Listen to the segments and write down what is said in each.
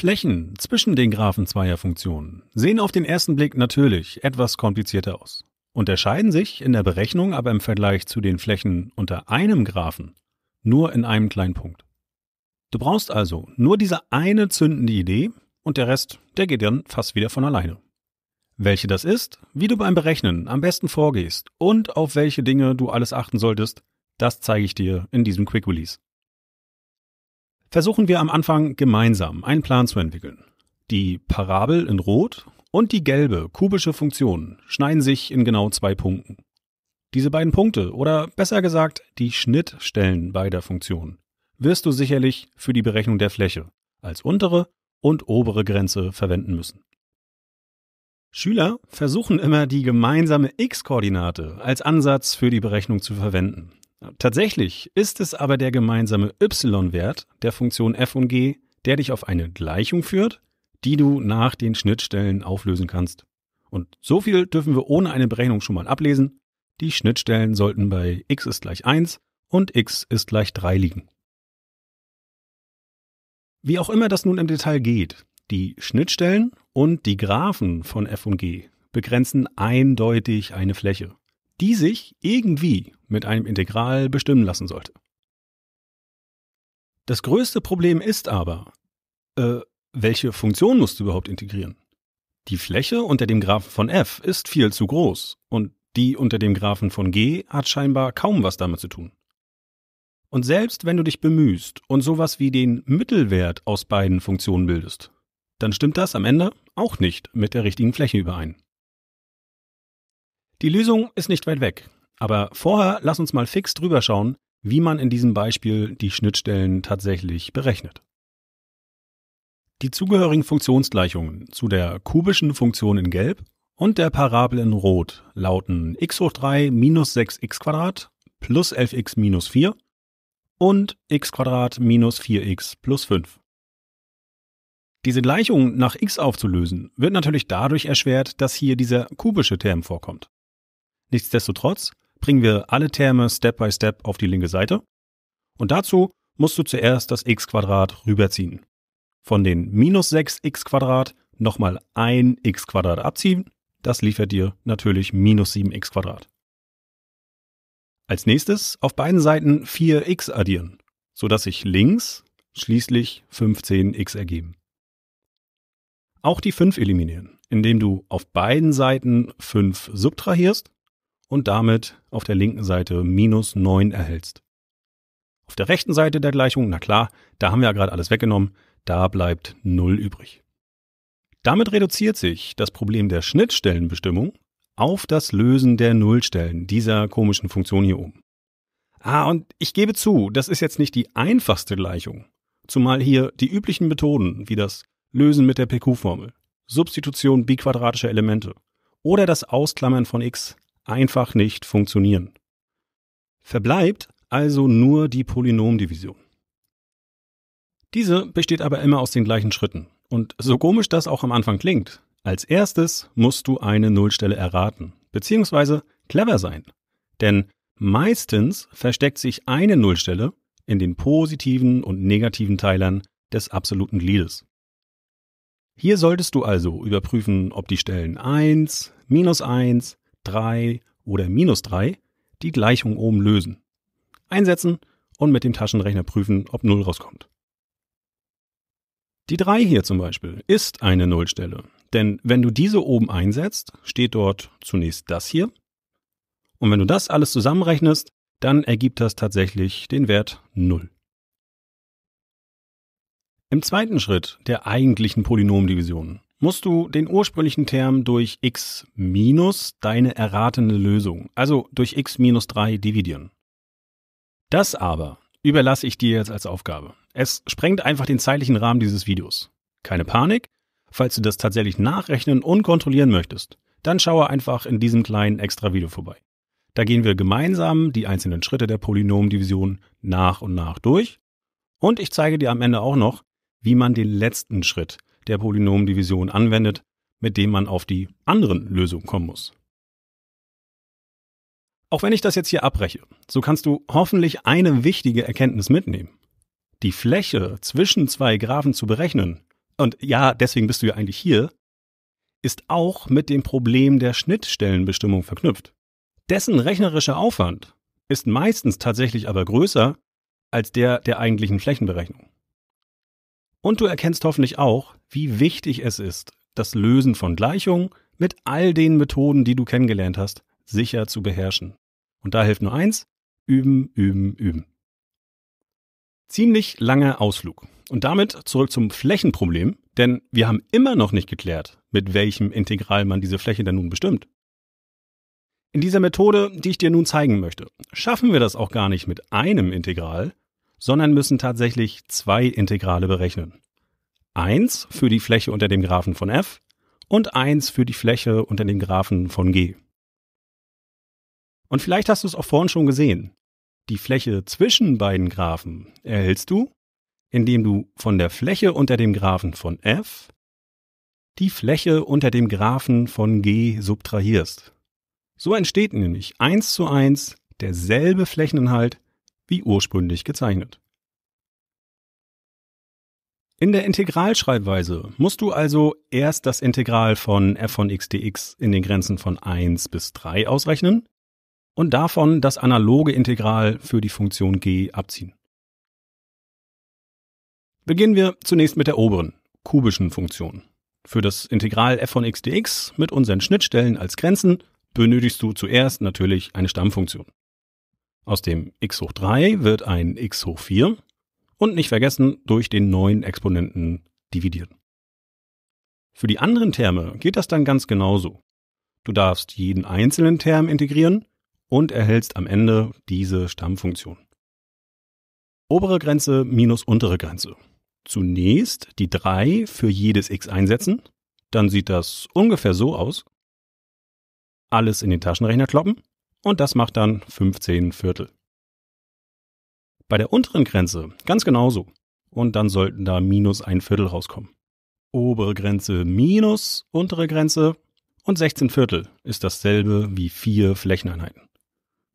Flächen zwischen den Graphen zweier Funktionen sehen auf den ersten Blick natürlich etwas komplizierter aus, unterscheiden sich in der Berechnung aber im Vergleich zu den Flächen unter einem Graphen nur in einem kleinen Punkt. Du brauchst also nur diese eine zündende Idee und der Rest, der geht dann fast wieder von alleine. Welche das ist, wie du beim Berechnen am besten vorgehst und auf welche Dinge du alles achten solltest, das zeige ich dir in diesem Quick Release versuchen wir am Anfang gemeinsam einen Plan zu entwickeln. Die Parabel in Rot und die gelbe kubische Funktion schneiden sich in genau zwei Punkten. Diese beiden Punkte oder besser gesagt die Schnittstellen beider Funktionen wirst du sicherlich für die Berechnung der Fläche als untere und obere Grenze verwenden müssen. Schüler versuchen immer die gemeinsame x-Koordinate als Ansatz für die Berechnung zu verwenden. Tatsächlich ist es aber der gemeinsame y-Wert der Funktion f und g, der dich auf eine Gleichung führt, die du nach den Schnittstellen auflösen kannst. Und so viel dürfen wir ohne eine Berechnung schon mal ablesen. Die Schnittstellen sollten bei x ist gleich 1 und x ist gleich 3 liegen. Wie auch immer das nun im Detail geht, die Schnittstellen und die Graphen von f und g begrenzen eindeutig eine Fläche die sich irgendwie mit einem Integral bestimmen lassen sollte. Das größte Problem ist aber, äh, welche Funktion musst du überhaupt integrieren? Die Fläche unter dem Graphen von f ist viel zu groß und die unter dem Graphen von g hat scheinbar kaum was damit zu tun. Und selbst wenn du dich bemühst und sowas wie den Mittelwert aus beiden Funktionen bildest, dann stimmt das am Ende auch nicht mit der richtigen Fläche überein. Die Lösung ist nicht weit weg. Aber vorher lass uns mal fix drüber schauen, wie man in diesem Beispiel die Schnittstellen tatsächlich berechnet. Die zugehörigen Funktionsgleichungen zu der kubischen Funktion in Gelb und der Parabel in Rot lauten x hoch 3 minus 6x Quadrat plus 11x minus 4 und x Quadrat minus 4x plus 5. Diese Gleichung nach x aufzulösen wird natürlich dadurch erschwert, dass hier dieser kubische Term vorkommt. Nichtsdestotrotz bringen wir alle Terme Step by Step auf die linke Seite. Und dazu musst du zuerst das x rüberziehen. Von den minus 6x nochmal ein x abziehen. Das liefert dir natürlich minus 7x. Als nächstes auf beiden Seiten 4x addieren, sodass sich links schließlich 15x ergeben. Auch die 5 eliminieren, indem du auf beiden Seiten 5 subtrahierst und damit auf der linken Seite minus 9 erhältst. Auf der rechten Seite der Gleichung, na klar, da haben wir ja gerade alles weggenommen, da bleibt 0 übrig. Damit reduziert sich das Problem der Schnittstellenbestimmung auf das Lösen der Nullstellen dieser komischen Funktion hier oben. Ah, und ich gebe zu, das ist jetzt nicht die einfachste Gleichung, zumal hier die üblichen Methoden wie das Lösen mit der PQ-Formel, Substitution biquadratischer Elemente oder das Ausklammern von x einfach nicht funktionieren. Verbleibt also nur die Polynomdivision. Diese besteht aber immer aus den gleichen Schritten. Und so komisch das auch am Anfang klingt, als erstes musst du eine Nullstelle erraten, beziehungsweise clever sein. Denn meistens versteckt sich eine Nullstelle in den positiven und negativen Teilern des absoluten Gliedes. Hier solltest du also überprüfen, ob die Stellen 1, minus 1, 3 oder minus 3 die Gleichung oben lösen, einsetzen und mit dem Taschenrechner prüfen, ob 0 rauskommt. Die 3 hier zum Beispiel ist eine Nullstelle, denn wenn du diese oben einsetzt, steht dort zunächst das hier. Und wenn du das alles zusammenrechnest, dann ergibt das tatsächlich den Wert 0. Im zweiten Schritt der eigentlichen Polynomdivision musst du den ursprünglichen Term durch x minus deine erratene Lösung, also durch x minus 3 dividieren. Das aber überlasse ich dir jetzt als Aufgabe. Es sprengt einfach den zeitlichen Rahmen dieses Videos. Keine Panik, falls du das tatsächlich nachrechnen und kontrollieren möchtest, dann schaue einfach in diesem kleinen extra Video vorbei. Da gehen wir gemeinsam die einzelnen Schritte der Polynomdivision nach und nach durch und ich zeige dir am Ende auch noch, wie man den letzten Schritt der Polynomdivision anwendet, mit dem man auf die anderen Lösungen kommen muss. Auch wenn ich das jetzt hier abbreche, so kannst du hoffentlich eine wichtige Erkenntnis mitnehmen. Die Fläche zwischen zwei Graphen zu berechnen, und ja, deswegen bist du ja eigentlich hier, ist auch mit dem Problem der Schnittstellenbestimmung verknüpft. Dessen rechnerischer Aufwand ist meistens tatsächlich aber größer als der der eigentlichen Flächenberechnung. Und du erkennst hoffentlich auch, wie wichtig es ist, das Lösen von Gleichungen mit all den Methoden, die du kennengelernt hast, sicher zu beherrschen. Und da hilft nur eins, üben, üben, üben. Ziemlich langer Ausflug. Und damit zurück zum Flächenproblem, denn wir haben immer noch nicht geklärt, mit welchem Integral man diese Fläche denn nun bestimmt. In dieser Methode, die ich dir nun zeigen möchte, schaffen wir das auch gar nicht mit einem Integral, sondern müssen tatsächlich zwei Integrale berechnen. Eins für die Fläche unter dem Graphen von f und eins für die Fläche unter dem Graphen von g. Und vielleicht hast du es auch vorhin schon gesehen. Die Fläche zwischen beiden Graphen erhältst du, indem du von der Fläche unter dem Graphen von f die Fläche unter dem Graphen von g subtrahierst. So entsteht nämlich eins zu eins derselbe Flächeninhalt wie ursprünglich gezeichnet. In der Integralschreibweise musst du also erst das Integral von f von x dx in den Grenzen von 1 bis 3 ausrechnen und davon das analoge Integral für die Funktion g abziehen. Beginnen wir zunächst mit der oberen, kubischen Funktion. Für das Integral f von x dx mit unseren Schnittstellen als Grenzen benötigst du zuerst natürlich eine Stammfunktion. Aus dem x hoch 3 wird ein x hoch 4 und nicht vergessen durch den neuen Exponenten dividiert. Für die anderen Terme geht das dann ganz genauso. Du darfst jeden einzelnen Term integrieren und erhältst am Ende diese Stammfunktion. Obere Grenze minus untere Grenze. Zunächst die 3 für jedes x einsetzen, dann sieht das ungefähr so aus. Alles in den Taschenrechner kloppen und das macht dann 15 Viertel. Bei der unteren Grenze ganz genauso und dann sollten da minus ein Viertel rauskommen. Obere Grenze minus untere Grenze und 16 Viertel ist dasselbe wie vier Flächeneinheiten.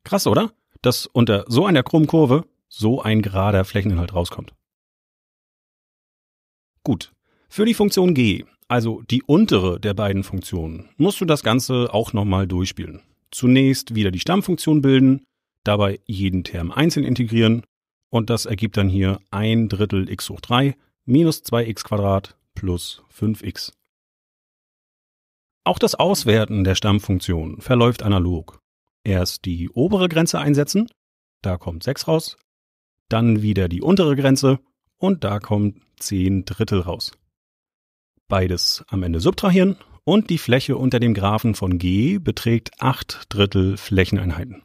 Krass, oder? Dass unter so einer krummen Kurve so ein gerader Flächeninhalt rauskommt. Gut. Für die Funktion g, also die untere der beiden Funktionen, musst du das Ganze auch nochmal durchspielen. Zunächst wieder die Stammfunktion bilden, dabei jeden Term einzeln integrieren und das ergibt dann hier 1 Drittel x hoch 3 minus 2x plus 5x. Auch das Auswerten der Stammfunktion verläuft analog. Erst die obere Grenze einsetzen, da kommt 6 raus, dann wieder die untere Grenze und da kommt 10 Drittel raus. Beides am Ende subtrahieren und die Fläche unter dem Graphen von G beträgt 8 Drittel Flächeneinheiten.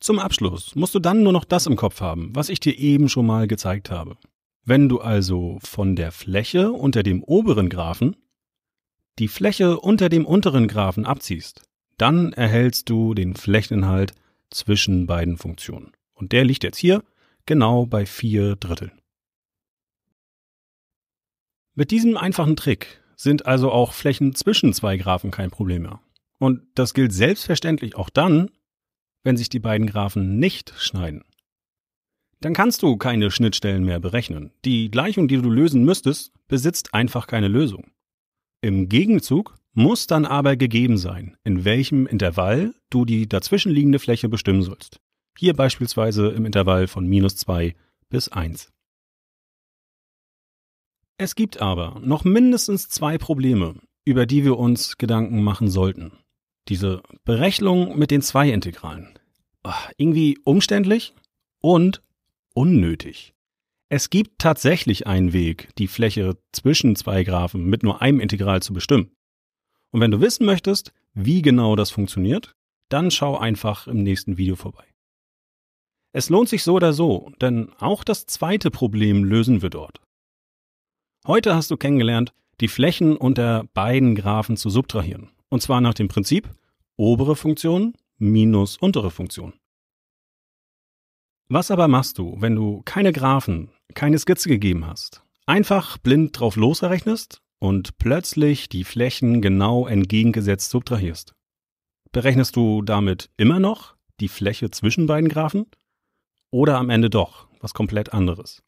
Zum Abschluss musst du dann nur noch das im Kopf haben, was ich dir eben schon mal gezeigt habe. Wenn du also von der Fläche unter dem oberen Graphen die Fläche unter dem unteren Graphen abziehst, dann erhältst du den Flächeninhalt zwischen beiden Funktionen. Und der liegt jetzt hier genau bei 4 Dritteln. Mit diesem einfachen Trick sind also auch Flächen zwischen zwei Graphen kein Problem mehr. Und das gilt selbstverständlich auch dann, wenn sich die beiden Graphen nicht schneiden. Dann kannst du keine Schnittstellen mehr berechnen. Die Gleichung, die du lösen müsstest, besitzt einfach keine Lösung. Im Gegenzug muss dann aber gegeben sein, in welchem Intervall du die dazwischenliegende Fläche bestimmen sollst. Hier beispielsweise im Intervall von minus 2 bis 1. Es gibt aber noch mindestens zwei Probleme, über die wir uns Gedanken machen sollten. Diese Berechnung mit den zwei Integralen. Ach, irgendwie umständlich und unnötig. Es gibt tatsächlich einen Weg, die Fläche zwischen zwei Graphen mit nur einem Integral zu bestimmen. Und wenn du wissen möchtest, wie genau das funktioniert, dann schau einfach im nächsten Video vorbei. Es lohnt sich so oder so, denn auch das zweite Problem lösen wir dort. Heute hast du kennengelernt, die Flächen unter beiden Graphen zu subtrahieren. Und zwar nach dem Prinzip obere Funktion minus untere Funktion. Was aber machst du, wenn du keine Graphen, keine Skizze gegeben hast? Einfach blind drauf losrechnest und plötzlich die Flächen genau entgegengesetzt subtrahierst. Berechnest du damit immer noch die Fläche zwischen beiden Graphen? Oder am Ende doch was komplett anderes?